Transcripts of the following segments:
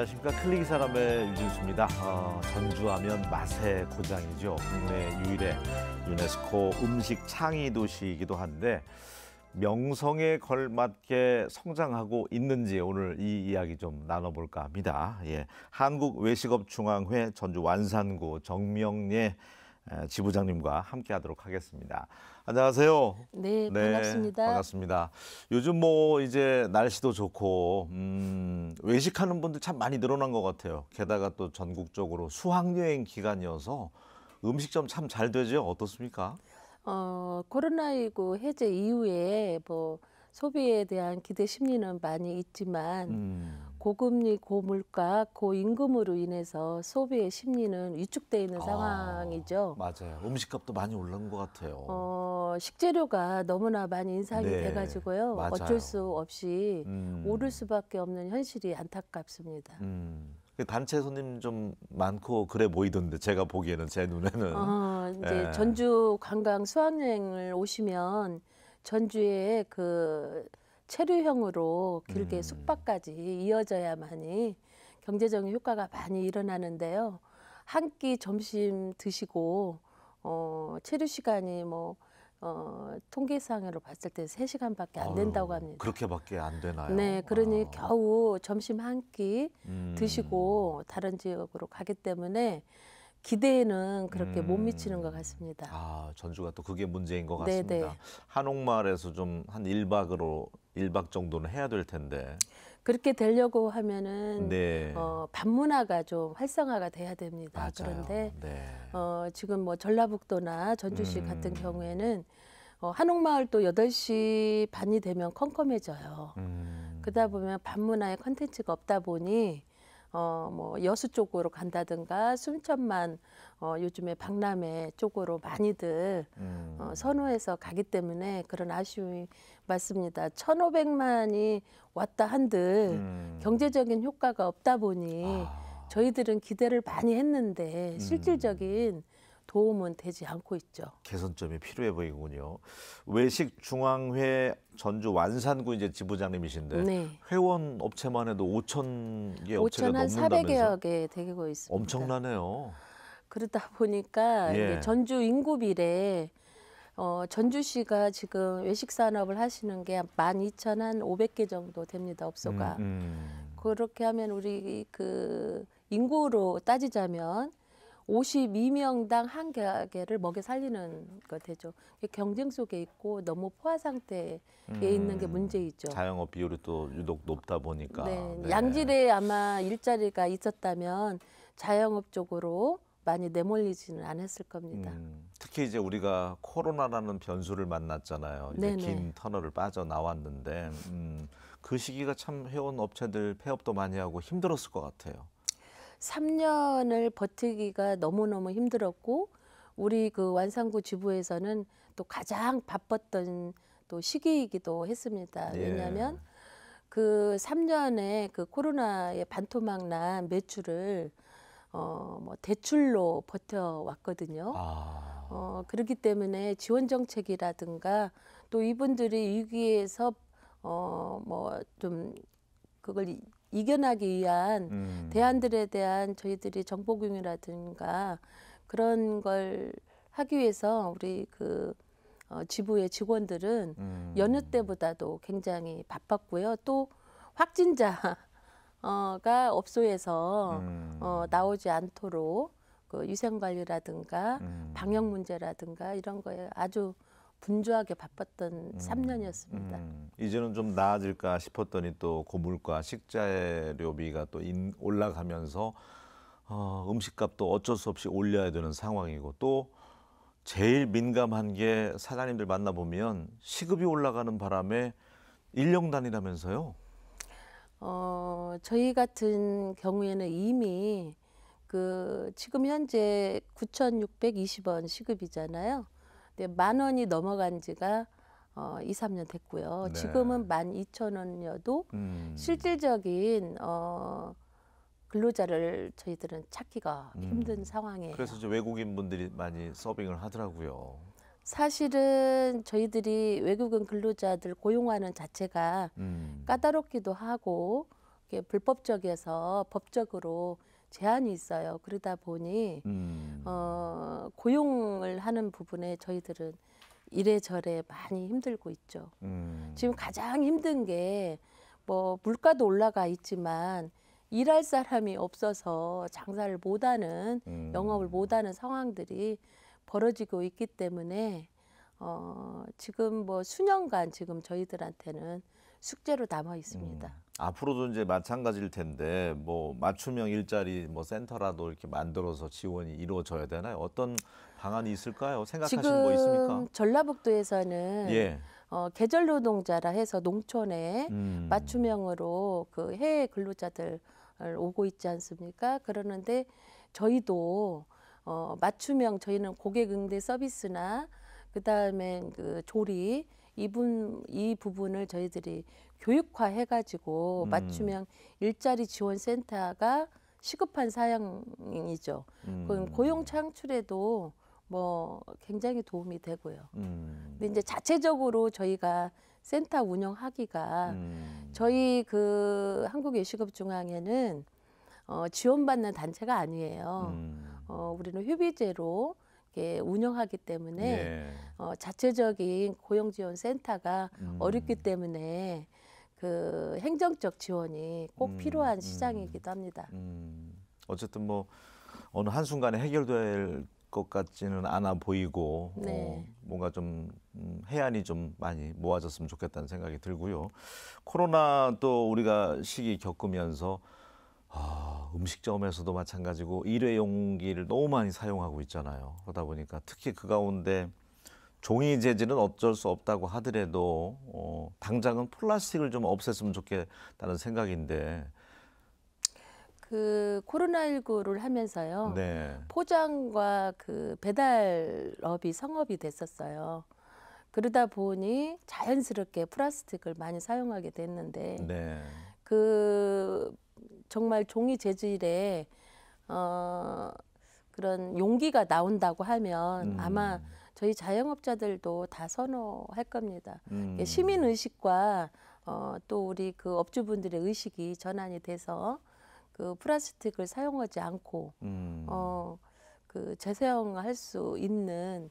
안녕하십니까 클릭 사람의 유진수입니다. 어, 전주하면 맛의 고장이죠. 국내 유일의 유네스코 음식 창의 도시이기도 한데 명성에 걸맞게 성장하고 있는지 오늘 이 이야기 좀 나눠볼까 합니다. 예, 한국외식업중앙회 전주 완산구 정명예 지부장님과 함께하도록 하겠습니다. 안녕하세요. 네, 네, 반갑습니다. 반갑습니다. 요즘 뭐 이제 날씨도 좋고 음, 외식하는 분들 참 많이 늘어난 것 같아요. 게다가 또 전국적으로 수학 여행 기간이어서 음식점 참 잘 되죠. 어떻습니까? 어, 코로나19 해제 이후에 뭐 소비에 대한 기대 심리는 많이 있지만 음. 고금리, 고물가, 고임금으로 인해서 소비의 심리는 위축되어 있는 아, 상황이죠. 맞아요. 음식값도 많이 올른 것 같아요. 어, 식재료가 너무나 많이 인상이 네, 돼가지고요. 맞아요. 어쩔 수 없이 음. 오를 수밖에 없는 현실이 안타깝습니다. 음. 그 단체 손님 좀 많고 그래 보이던데 제가 보기에는 제 눈에는 어, 이제 예. 전주 관광 수학여행을 오시면 전주의그 체류형으로 길게 음. 숙박까지 이어져야만이 경제적인 효과가 많이 일어나는데요. 한 끼 점심 드시고 어, 체류 시간이 뭐 어, 통계상으로 봤을 때 세시간밖에안 된다고 합니다. 그렇게밖에 안 되나요? 네, 그러니 아. 겨우 점심 한끼 음. 드시고 다른 지역으로 가기 때문에 기대에는 그렇게 음. 못 미치는 것 음. 같습니다. 아, 전주가 또 그게 문제인 것 네, 네. 같습니다. 네네. 한옥마을에서 좀 한 일박으로일박 정도는 해야 될 텐데. 그렇게 되려고 하면은 네. 어, 반문화가 좀 활성화가 돼야 됩니다. 맞아요. 그런데 네. 어, 지금 뭐 전라북도나 전주시 음. 같은 경우에는 어, 한옥마을 또 8시 반이 되면 컴컴해져요. 음. 그러다 보면 반문화의 컨텐츠가 없다 보니 어, 뭐 여수 쪽으로 간다든가 순천만 어, 요즘에 박람회 쪽으로 많이들 어, 음. 어, 선호해서 가기 때문에 그런 아쉬움이 맞습니다. 1 5 0 0만이 왔다 한들 음. 경제적인 효과가 없다 보니 아. 저희들은 기대를 많이 했는데 음. 실질적인 음. 도움은 되지 않고 있죠. 개선점이 필요해 보이군요. 외식 중앙회 전주 완산구 이제 지부장님이신데 네. 회원 업체만 해도 5천 개 업체가 넘는다면서 400여 개 되고 있습니다. 엄청나네요. 그러다 보니까 예. 전주 인구비례 어, 전주시가 지금 외식 산업을 하시는 게 12,500개 정도 됩니다 업소가. 음, 음. 그렇게 하면 우리 그 인구로 따지자면 52명당 한 가게를 먹여 살리는 거 되죠. 경쟁 속에 있고 너무 포화 상태에 음, 있는 게 음, 문제이죠. 자영업 비율이 또 유독 높다 보니까. 네, 네. 양질에 아마 일자리가 있었다면 자영업 쪽으로 많이 내몰리지는 않았을 겁니다. 음, 특히 이제 우리가 코로나라는 변수를 만났잖아요. 이제 긴 터널을 빠져 나왔는데 음, 그 시기가 참 회원 업체들 폐업도 많이 하고 힘들었을 것 같아요. 3년을 버티기가 너무너무 힘들었고 우리 그 완산구 지부에서는 또 가장 바빴던 또 시기이기도 했습니다. 예. 왜냐하면 그 3년에 그 코로나의 반토막 난 매출을 어 뭐 대출로 버텨왔거든요. 아. 어 그렇기 때문에 지원 정책이라든가 또 이분들이 위기에서 어 뭐 좀 그걸 이겨나기 위한 음. 대안들에 대한 저희들이 정보 공유라든가 그런 걸 하기 위해서 우리 그 어, 지부의 직원들은 음. 여느 때보다도 굉장히 바빴고요. 또 확진자 어, 가 업소에서 어, 음. 어, 나오지 않도록 그 위생 관리라든가 음. 방역 문제라든가 이런 거에 아주 분주하게 바빴던 음. 3년이었습니다. 음. 이제는 좀 나아질까 싶었더니 또 고물가 식자료비가 또 인, 올라가면서 어, 음식값도 어쩔 수 없이 올려야 되는 상황이고 또 제일 민감한 게 사장님들 만나보면 시급이 올라가는 바람에 일령단이라면서요? 어, 저희 같은 경우에는 이미 그 지금 현재 9,620원 시급이잖아요. 만 원이 넘어간 지가 어, 2, 3년 됐고요. 네. 지금은 만 2천 원이어도 음. 실질적인 어, 근로자를 저희들은 찾기가 음. 힘든 상황이에요. 그래서 이제 외국인 분들이 많이 서빙을 하더라고요. 사실은 저희들이 외국인 근로자들 고용하는 자체가 음. 까다롭기도 하고 불법적에서 법적으로 제한이 있어요. 그러다 보니 음. 어, 고용을 하는 부분에 저희들은 이래저래 많이 힘들고 있죠. 음. 지금 가장 힘든 게 뭐 물가도 올라가 있지만 일할 사람이 없어서 장사를 못하는 음. 영업을 못하는 상황들이 벌어지고 있기 때문에 어, 지금 뭐 수년간 지금 저희들한테는 숙제로 남아 있습니다. 음, 앞으로도 이제 마찬가지일 텐데 뭐 맞춤형 일자리 뭐 센터라도 이렇게 만들어서 지원이 이루어져야 되나요? 어떤 방안이 있을까요? 생각하시는 거 있습니까? 전라북도에서는 예. 어, 계절 노동자라 해서 농촌에 음. 맞춤형으로 그 해외 근로자들 오고 있지 않습니까? 그러는데 저희도 어, 맞춤형 저희는 고객 응대 서비스나 그다음에 그 조리 이분 이 부분을 저희들이 교육화 해가지고 음. 맞춤형 일자리 지원 센터가 시급한 사양이죠. 음. 그건 고용 창출에도 뭐 굉장히 도움이 되고요. 음. 근데 이제 자체적으로 저희가 센터 운영하기가 음. 저희 그한국예시급중앙에는 어, 지원받는 단체가 아니에요. 음. 어, 우리는 휴비제로 이렇게 운영하기 때문에 예. 어, 자체적인 고용지원센터가 음. 어렵기 때문에 그 행정적 지원이 꼭 음. 필요한 음. 시장이기도 합니다. 음. 어쨌든 뭐 어느 한 순간에 해결될 것 같지는 않아 보이고 어, 네. 어, 뭔가 좀 음, 해안이 좀 많이 모아졌으면 좋겠다는 생각이 들고요. 코로나 또 우리가 시기 겪으면서 아, 음식점에서도 마찬가지고 일회용기를 너무 많이 사용하고 있잖아요. 그러다 보니까 특히 그 가운데 종이 재질은 어쩔 수 없다고 하더라도 어, 당장은 플라스틱을 좀 없앴으면 좋겠다는 생각인데 그 코로나19를 하면서요. 네. 포장과 그 배달업이 성업이 됐었어요. 그러다 보니 자연스럽게 플라스틱을 많이 사용하게 됐는데 네. 그 정말 종이 재질에 어, 그런 용기가 나온다고 하면 음. 아마 저희 자영업자들도 다 선호할 겁니다. 음. 예, 시민 의식과 어, 또 우리 그 업주분들의 의식이 전환이 돼서 그 플라스틱을 사용하지 않고 음. 어, 그 재사용할 수 있는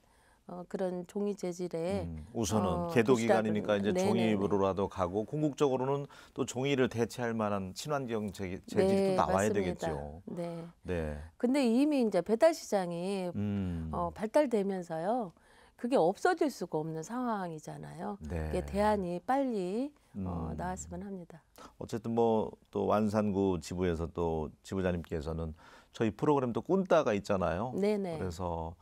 어, 그런 종이 재질의 음, 우선은 어, 개도 기간이니까 이제 네네. 종이로라도 가고 궁극적으로는 또 종이를 대체할 만한 친환경 재, 질이 네, 나와야 맞습니다. 되겠죠. 네. 네. 근데 이미 이제 배달 시장이 음. 어, 발달되면서요. 그게 없어질 수가 없는 상황이잖아요. 네. 그게 대안이 빨리 어, 음. 어, 나왔으면 합니다. 어쨌든 뭐 또 완산구 지부에서 또 지부장님께서는 저희 프로그램도 꾼따가 있잖아요. 네네. 그래서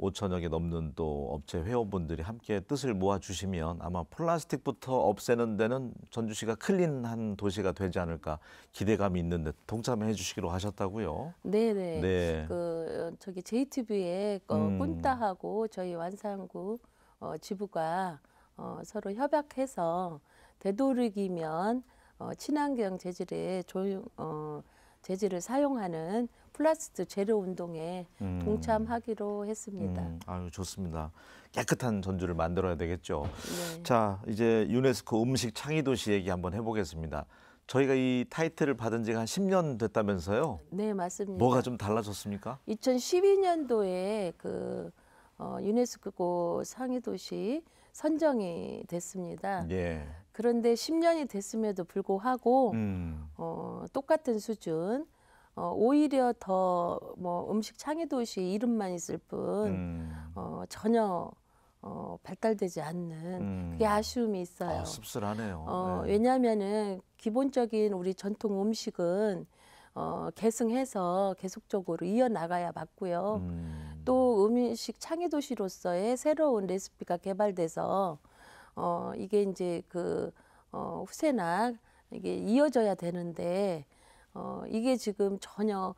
5천여 개 넘는 또 업체 회원분들이 함께 뜻을 모아 주시면 아마 플라스틱부터 없애는 데는 전주시가 클린한 도시가 되지 않을까 기대감이 있는데 동참해 주시기로 하셨다고요. 네네. 네. 그 저기 JTB의 어, 따하고 저희 완산구 어, 지부가 어, 서로 협약해서 되도록이면 어, 친환경 재질의 조용 어, 재질을 사용하는 플라스틱 재료 운동에 음. 동참하기로 했습니다. 음, 아유 좋습니다. 깨끗한 전주를 만들어야 되겠죠. 네. 자 이제 유네스코 음식 창의 도시 얘기 한번 해보겠습니다. 저희가 이 타이틀을 받은 지가 한 10년 됐다면서요? 네 맞습니다. 뭐가 좀 달라졌습니까? 2012년도에 그 어, 유네스코 상위 도시 선정이 됐습니다. 예. 그런데 10년이 됐음에도 불구하고 음. 어, 똑같은 수준 어, 오히려 더 뭐 음식 창의 도시 이름만 있을 뿐 음. 어, 전혀 어, 발달되지 않는 음. 그게 아쉬움이 있어요. 아, 씁쓸하네요. 어, 네. 왜냐하면은 기본적인 우리 전통 음식은 어, 계승해서 계속적으로 이어나가야 맞고요. 음. 또 음식 창의 도시로서의 새로운 레시피가 개발돼서 어, 이게 이제 그 어, 후세나 이게 이어져야 되는데 어, 이게 지금 전혀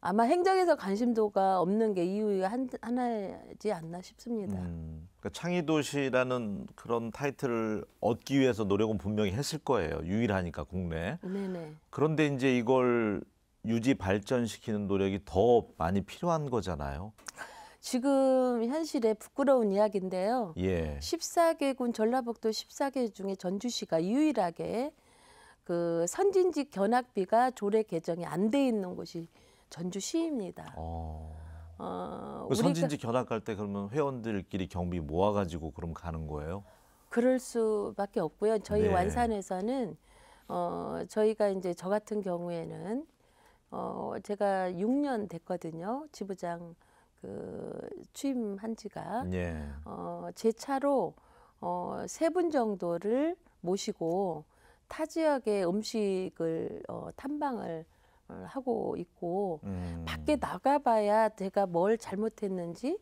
아마 행정에서 관심도가 없는 게 이유가 한, 하나지 않나 싶습니다. 음, 그러니까 창의도시라는 그런 타이틀을 얻기 위해서 노력은 분명히 했을 거예요. 유일하니까 국내. 네네. 그런데 이제 이걸 유지 발전시키는 노력이 더 많이 필요한 거잖아요. 지금 현실에 부끄러운 이야기인데요. 예. 14개군 전라북도 14개 중에 전주시가 유일하게 그 선진직 견학비가 조례 개정이 안 돼 있는 곳이 전주시입니다. 어. 어, 선진지 견학갈 때 그러면 회원들끼리 경비 모아가지고 그럼 가는 거예요? 그럴 수밖에 없고요. 저희 네. 완산에서는 어, 저희가 이제 저 같은 경우에는 어, 제가 6년 됐거든요. 지부장 그 취임한 지가 예. 어, 제 차로 어, 세 분 정도를 모시고 타 지역의 음식을 어, 탐방을 어, 하고 있고 음. 밖에 나가봐야 제가 뭘 잘못했는지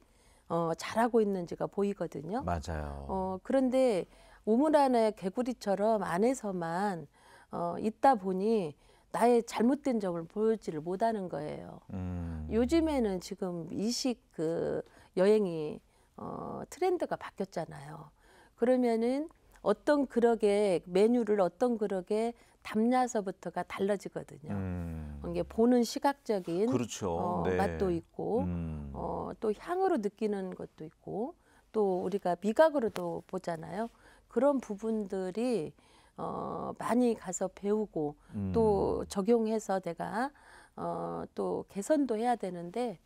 어, 잘하고 있는지가 보이거든요. 맞아요. 어, 그런데 우물 안에 개구리처럼 안에서만 어, 있다 보니 나의 잘못된 점을 보여지를 못하는 거예요. 음. 요즘에는 지금 이식 그 여행이 어, 트렌드가 바뀌었잖아요. 그러면은 어떤 그릇에 메뉴를 어떤 그릇에 담냐서부터가 달라지거든요. 음. 이게 보는 시각적인 그렇죠. 어, 네. 맛도 있고 음. 어, 또 향으로 느끼는 것도 있고 또 우리가 미각으로도 보잖아요. 그런 부분들이 어, 많이 가서 배우고 음. 또 적용해서 내가 어, 또 개선도 해야 되는데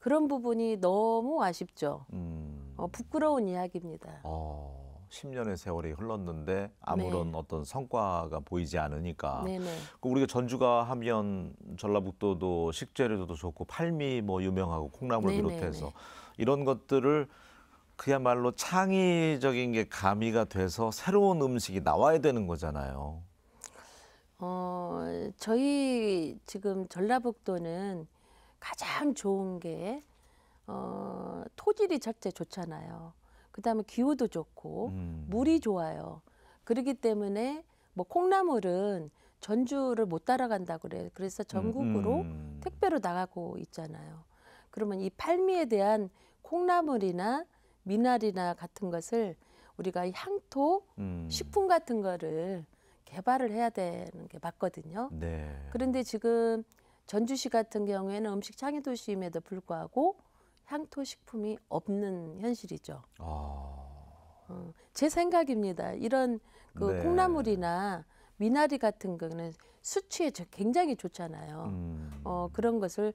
그런 부분이 너무 아쉽죠. 음. 어, 부끄러운 이야기입니다. 어, 10년의 세월이 흘렀는데 아무런 네. 어떤 성과가 보이지 않으니까 네네. 그 우리가 전주가 하면 전라북도도 식재료도 좋고 팔미 뭐 유명하고 콩나물 비롯해서 이런 것들을 그야말로 창의적인 게 가미가 돼서 새로운 음식이 나와야 되는 거잖아요. 어, 저희 지금 전라북도는 가장 좋은 게 어, 토질이 첫째 좋잖아요. 그다음에 기후도 좋고 음. 물이 좋아요. 그렇기 때문에 뭐 콩나물은 전주를 못 따라간다 그래. 그래서 음, 전국으로 음. 택배로 나가고 있잖아요. 그러면 이 팔미에 대한 콩나물이나 미나리나 같은 것을 우리가 향토, 음. 식품 같은 거를 개발을 해야 되는 게 맞거든요. 네. 그런데 지금 전주시 같은 경우에는 음식 창의 도시임에도 불구하고 향토 식품이 없는 현실이죠. 아. 어, 제 생각입니다. 이런 그 네. 콩나물이나 미나리 같은 거는 수치에 굉장히 좋잖아요. 음. 어, 그런 것을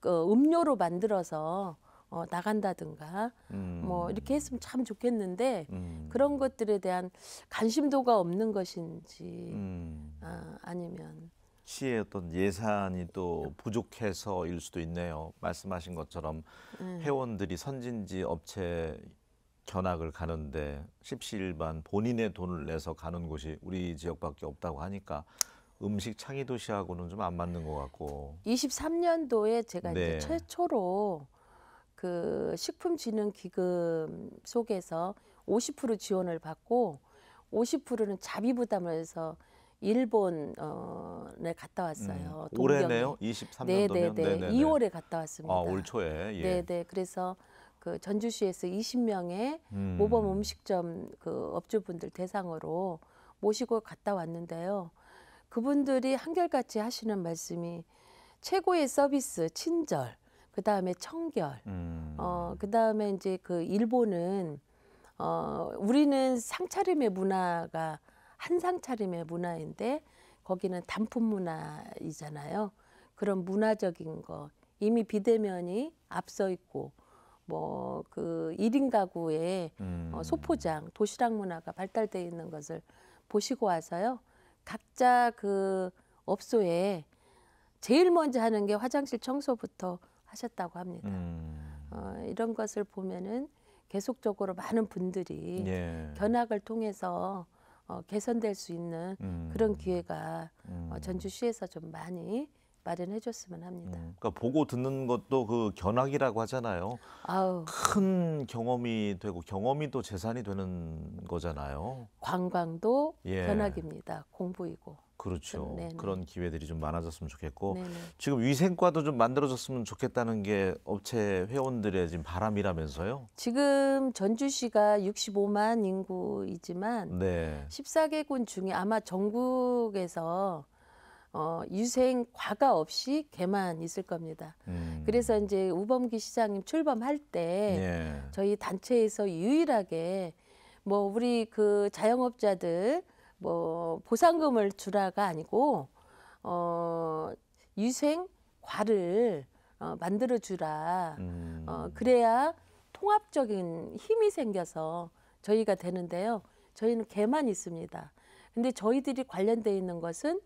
그 음료로 만들어서 어, 나간다든가 뭐 음. 뭐 이렇게 했으면 참 좋겠는데 음. 그런 것들에 대한 관심도가 없는 것인지 음. 아, 아니면 시의 어떤 예산이 또 부족해서일 수도 있네요. 말씀하신 것처럼 네. 회원들이 선진지 업체 견학을 가는데 십시일반 본인의 돈을 내서 가는 곳이 우리 지역밖에 없다고 하니까 음식 창의 도시하고는 좀 안 맞는 것 같고. 23년도에 제가 네. 이제 최초로 그 식품진흥기금 속에서 50% 지원을 받고 50%는 자비 부담을 해서 일본에 갔다 왔어요. 음, 올해네요. 23년도면 네네네. 2월에 갔다 왔습니다. 아, 올 초에. 예. 네네. 그래서 그 전주시에서 20명의 음. 모범 음식점 그 업주분들 대상으로 모시고 갔다 왔는데요. 그분들이 한결같이 하시는 말씀이 최고의 서비스, 친절, 그 다음에 청결, 음. 어, 그 다음에 이제 그 일본은 어, 우리는 상차림의 문화가 한 상차림의 문화인데 거기는 단품 문화이잖아요. 그런 문화적인 거 이미 비대면이 앞서 있고 뭐그 일인 가구의 어, 음. 어, 소포장, 도시락 문화가 발달되어 있는 것을 보시고 와서요. 각자 그 업소에 제일 먼저 하는 게 화장실 청소부터 하셨다고 합니다. 음. 어, 이런 것을 보면은 계속적으로 많은 분들이 예. 견학을 통해서 어, 개선될 수 있는 음. 그런 기회가 어, 음. 어, 전주시에서 좀 많이 마련해 줬으면 합니다. 음, 그러니까 보고 듣는 것도 그 견학이라고 하잖아요. 아우. 큰 경험이 되고 경험이 또 재산이 되는 거잖아요. 관광도 예. 견학입니다. 공부이고. 그렇죠. 네 그런 기회들이 좀 많아졌으면 좋겠고 네네. 지금 위생과도 좀 만들어졌으면 좋겠다는 게 업체 회원들의 지금 바람이라면서요? 지금 전주시가 65만 인구이지만 네. 14개군 중에 아마 전국에서 어, 유생 과가 없이 개만 있을 겁니다. 음. 그래서 이제 우범기 시장님 출범할 때 예. 저희 단체에서 유일하게 뭐 우리 그 자영업자들 뭐 보상금을 주라가 아니고 어 유생 과를 어, 만들어 주라. 어, 음. 어, 그래야 통합적인 힘이 생겨서 저희가 되는데요. 저희는 개만 있습니다. 근데 저희들이 관련돼 있는 것은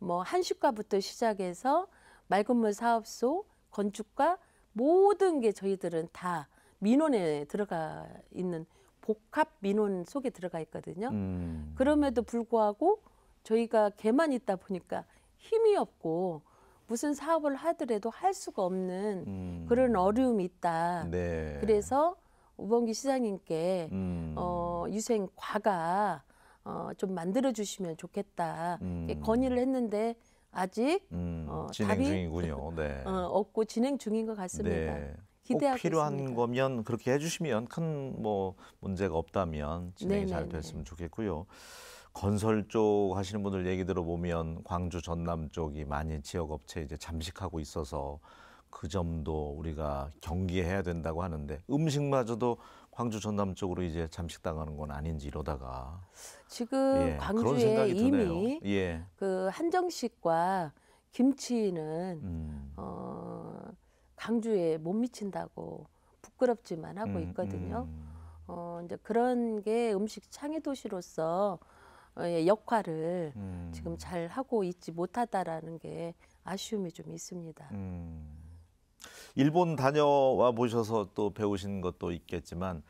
뭐 한식과부터 시작해서 맑은물 사업소, 건축과 모든 게 저희들은 다 민원에 들어가 있는 복합 민원 속에 들어가 있거든요. 음. 그럼에도 불구하고 저희가 개만 있다 보니까 힘이 없고 무슨 사업을 하더라도 할 수가 없는 음. 그런 어려움이 있다. 네. 그래서 우범기 시장님께 음. 어, 유생 과가 어, 좀 만들어 주시면 좋겠다 음. 건의를 했는데 아직 음, 어, 진행 답이 중이군요. 네. 어, 없고 진행 중인 것 같습니다. 네. 기대하고 필요한 있습니다. 거면 그렇게 해주시면 큰 뭐 문제가 없다면 진행이 네네네. 잘 됐으면 좋겠고요. 건설 쪽 하시는 분들 얘기 들어보면 광주 전남 쪽이 많이 지역 업체 이제 잠식하고 있어서 그 점도 우리가 경계해야 된다고 하는데 음식마저도 광주 전남 쪽으로 이제 잠식당하는 건 아닌지 이러다가 지금 예, 광주에 이미 예. 그 한정식과 김치는 음. 어 광주에 못 미친다고 부끄럽지만 하고 음, 있거든요. 음, 음. 어, 이제 그런 게 음식 창의 도시로서 어, 예, 역할을 음. 지금 잘 하고 있지 못하다라는 게 아쉬움이 좀 있습니다. 음. 일본 다녀와 보셔서 또 배우신 것도 있겠지만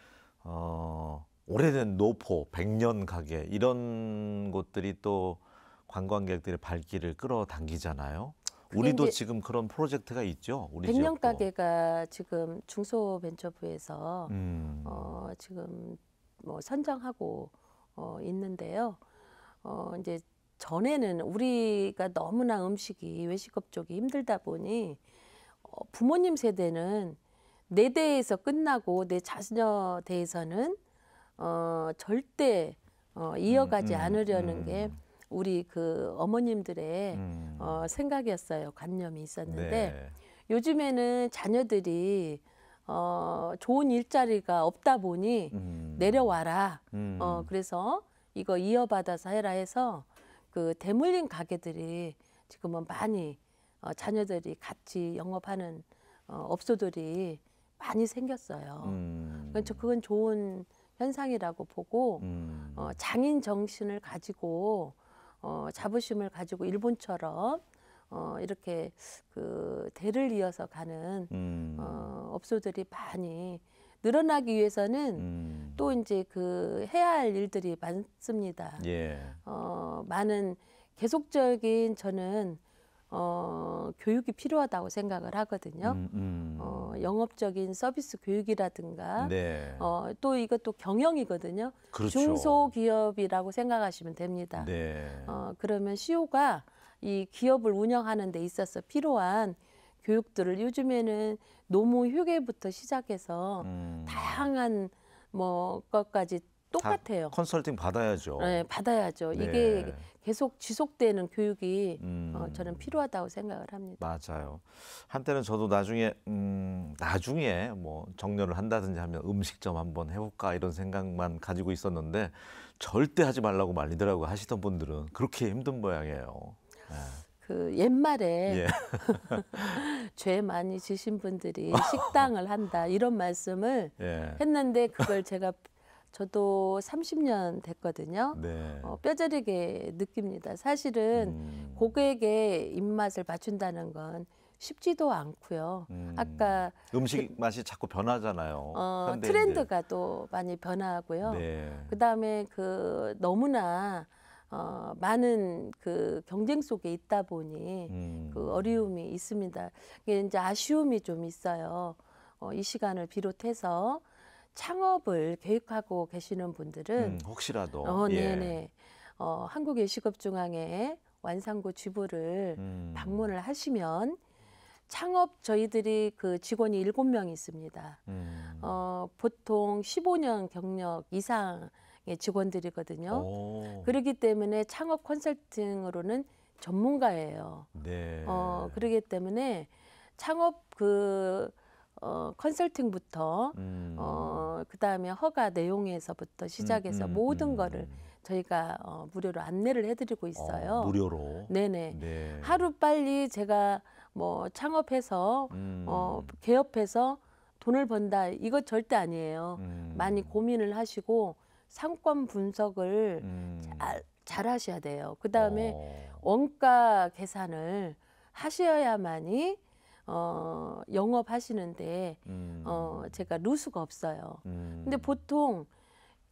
어, 오래된 노포, 백년 가게 이런 곳들이 또 관광객들의 발길을 끌어당기잖아요. 우리도 지금 그런 프로젝트가 있죠. 우리 백년 가게가 지금 중소벤처부에서 음. 어, 지금 뭐 선정하고 어, 있는데요. 어, 이제 전에는 우리가 너무나 음식이 외식업 쪽이 힘들다 보니 어, 부모님 세대는 내 대에서 끝나고 내 자녀 대에서는 어, 절대 어, 음, 이어가지 음, 음, 않으려는 게 우리 그 어머님들의 음. 어, 생각이었어요. 관념이 있었는데 네. 요즘에는 자녀들이 어, 좋은 일자리가 없다 보니 음. 내려와라. 음. 어, 그래서 이거 이어받아서 해라 해서 그 대물림 가게들이 지금은 많이 어, 자녀들이 같이 영업하는 어, 업소들이 많이 생겼어요. 음. 그러 그렇죠. 그건 좋은 현상이라고 보고 음. 어, 장인 정신을 가지고 어, 자부심을 가지고 일본처럼 어, 이렇게 그 대를 이어서 가는 음. 어, 업소들이 많이 늘어나기 위해서는 음. 또 이제 그 해야 할 일들이 많습니다. 예. 어, 많은 계속적인 저는 어, 교육이 필요하다고 생각을 하거든요. 음, 음. 어, 영업적인 서비스 교육이라든가 네. 어, 또 이것도 경영이거든요. 그렇죠. 중소기업이라고 생각하시면 됩니다. 네. 어, 그러면 시효가 이 기업을 운영하는 데 있어서 필요한 교육들을 요즘에는 노무 휴게부터 시작해서 음. 다양한 뭐 것까지 똑같아요. 컨설팅 받아야죠. 네, 받아야죠. 네. 이게 계속 지속되는 교육이 어, 음. 어, 저는 필요하다고 생각을 합니다. 맞아요. 한때는 저도 나중에 음, 나중에 뭐 정년을 한다든지 하면 음식점 한번 해볼까 이런 생각만 가지고 있었는데 절대 하지 말라고 말리더라고 하시던 분들은 그렇게 힘든 모양이에요. 네. 그 옛말에 예. 죄 많이 지신 분들이 식당을 한다 이런 말씀을 예. 했는데 그걸 제가 저도 30년 됐거든요. 네. 어, 뼈저리게 느낍니다. 사실은 음. 고객의 입맛을 맞춘다는 건 쉽지도 않고요. 음. 아까 음식 그 맛이 자꾸 변하잖아요. 어, 트렌드가 또 많이 변하고요. 네. 그다음에 그 너무나 어, 많은 그 경쟁 속에 있다 보니 음. 그 어려움이 있습니다. 이게 이제 아쉬움이 좀 있어요. 어, 이 시간을 비롯해서 창업을 계획하고 계시는 분들은 음, 혹시라도 어, 예. 네네 어, 한국예식업중앙회 완산구 지부를 음. 방문을 하시면 창업 저희들이 그 직원이 일곱 명 있습니다. 음. 어, 보통 15년 경력 이상의 직원들이거든요. 오. 그렇기 때문에 창업 컨설팅으로는 전문가예요. 네. 어, 그러기 때문에 창업 그 어, 컨설팅부터 음. 어, 그다음에 허가 내용에서부터 시작해서 음, 음 모든 음. 거를 저희가 어, 무료로 안내를 해드리고 어, 있어요. 어, 무료로. 네네. 네. 하루 빨리 제가 뭐 창업해서 음. 어, 개업해서 돈을 번다 이것 절대 아니에요. 많이 고민을 하시고 상권 분석을 잘, 잘 하셔야 돼요. 그다음에 어. 원가 계산을 하셔야만이 어, 영업하시는데 음. 어, 제가 루수가 없어요. 음. 근데 보통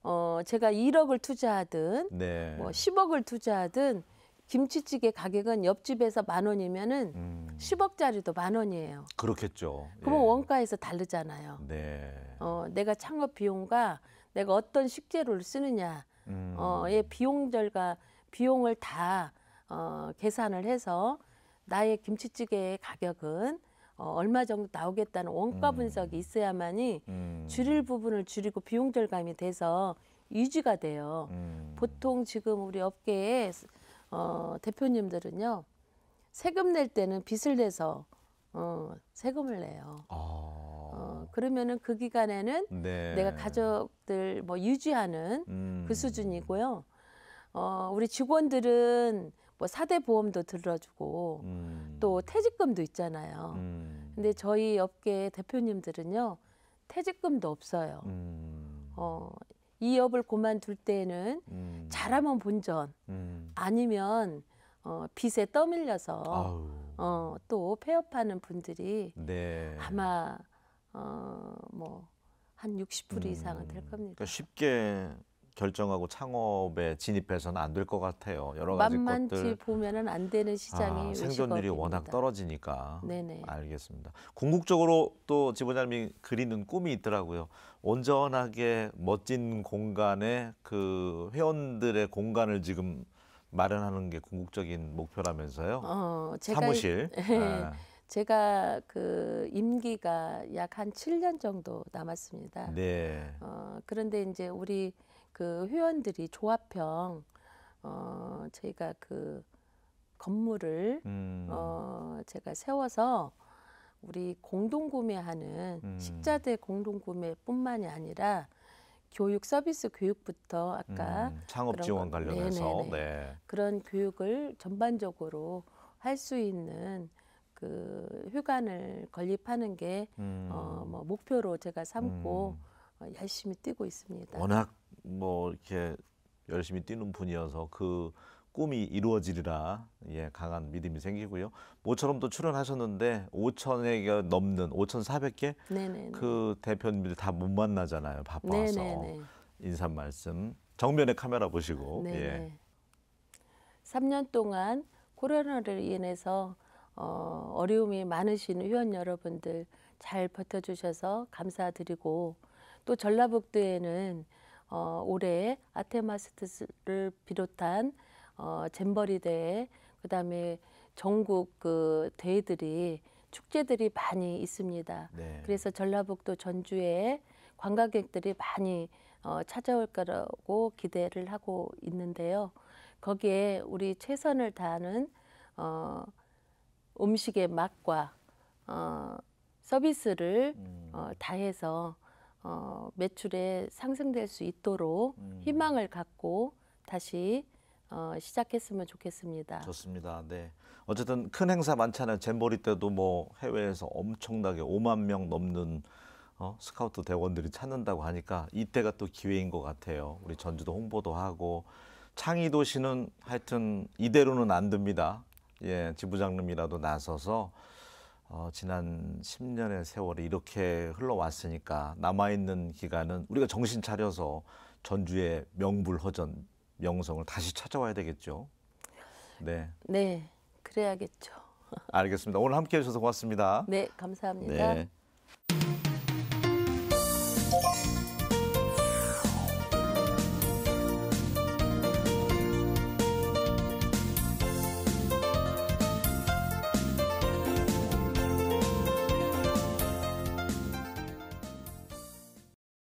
어, 제가 1억을 투자하든 네. 뭐 10억을 투자하든 김치찌개 가격은 옆집에서 만 원이면은 음. 10억짜리도 만 원이에요. 그렇겠죠. 그럼 예. 원가에서 다르잖아요. 네. 어, 내가 창업 비용과 내가 어떤 식재료를 쓰느냐, 음. 어, 의 비용 절과 비용을 다 어, 계산을 해서 나의 김치찌개의 가격은 어, 얼마 정도 나오겠다는 원가 음. 분석이 있어야만이 음. 줄일 부분을 줄이고 비용 절감이 돼서 유지가 돼요. 음. 보통 지금 우리 업계에 어, 대표님들은요 세금 낼 때는 빚을 내서 어, 세금을 내요. 아. 어, 그러면은 그 기간에는 네. 내가 가족들 뭐 유지하는 그 음. 그 수준이고요. 어, 우리 직원들은 뭐 사대 보험도 들어주고 음. 또 퇴직금도 있잖아요. 음. 근데 저희 업계 대표님들은요 퇴직금도 없어요. 음. 어, 이 업을 그만둘 때는 음. 잘하면 본전 음. 아니면 어, 빚에 떠밀려서 어, 또 폐업하는 분들이 네. 아마 어, 뭐 한 60% 이상은 될 음. 겁니다. 그러니까 쉽게 결정하고 창업에 진입해서는 안 될 것 같아요. 여러 가지 만만치 것들 보면은 안 되는 시장이 아, 생존율이 워낙 떨어지니까. 네네. 알겠습니다. 궁극적으로 또 지보자님이 그리는 꿈이 있더라고요. 온전하게 멋진 공간에 그 회원들의 공간을 지금 마련하는 게 궁극적인 목표라면서요. 어, 제가, 사무실. 예, 제가 그 임기가 약한 7년 정도 남았습니다. 네. 어, 그런데 이제 우리 그 회원들이 조합형 어 저희가 그 건물을 음. 어 제가 세워서 우리 공동 구매하는 음. 식자재 공동 구매뿐만이 아니라 교육 서비스 교육부터 아까 음, 창업 지원 거, 관련해서 네. 그런 교육을 전반적으로 할 수 있는 그 휴관을 건립하는 게 음. 어, 뭐 목표로 제가 삼고 음. 어, 열심히 뛰고 있습니다. 워낙 뭐 이렇게 열심히 뛰는 분이어서 그 꿈이 이루어지리라 예, 강한 믿음이 생기고요. 모처럼도 출연하셨는데 5천에 게 넘는 5,400개 네네네. 그 대표님들 다 못 만나잖아요. 바빠서 인사 말씀 정면에 카메라 보시고 예. 네네. 예. 3년 동안 코로나를 인해서 어, 어려움이 많으신 회원 여러분들 잘 버텨주셔서 감사드리고 또 전라북도에는 어, 올해 아테마스트를 비롯한 어, 잼버리 대회, 그 다음에 전국 그 대회들이 축제들이 많이 있습니다. 네. 그래서 전라북도 전주에 관광객들이 많이 어, 찾아올 거라고 기대를 하고 있는데요. 거기에 우리 최선을 다하는 어, 음식의 맛과 어, 서비스를 음. 어, 다해서 어, 매출에 상승될 수 있도록 음. 희망을 갖고 다시 어, 시작했으면 좋겠습니다. 좋습니다. 네. 어쨌든 큰 행사 많잖아요. 잼버리 때도 뭐 해외에서 엄청나게 5만 명 넘는 어, 스카우트 대원들이 찾는다고 하니까 이때가 또 기회인 것 같아요. 우리 전주도 홍보도 하고 창의 도시는 하여튼 이대로는 안 됩니다. 예, 지부장님이라도 나서서 어, 지난 10년의 세월이 이렇게 흘러왔으니까 남아있는 기간은 우리가 정신 차려서 전주의 명불허전 명성을 다시 찾아와야 되겠죠. 네. 네, 그래야겠죠. 알겠습니다. 오늘 함께 해주셔서 고맙습니다. 네, 감사합니다. 네.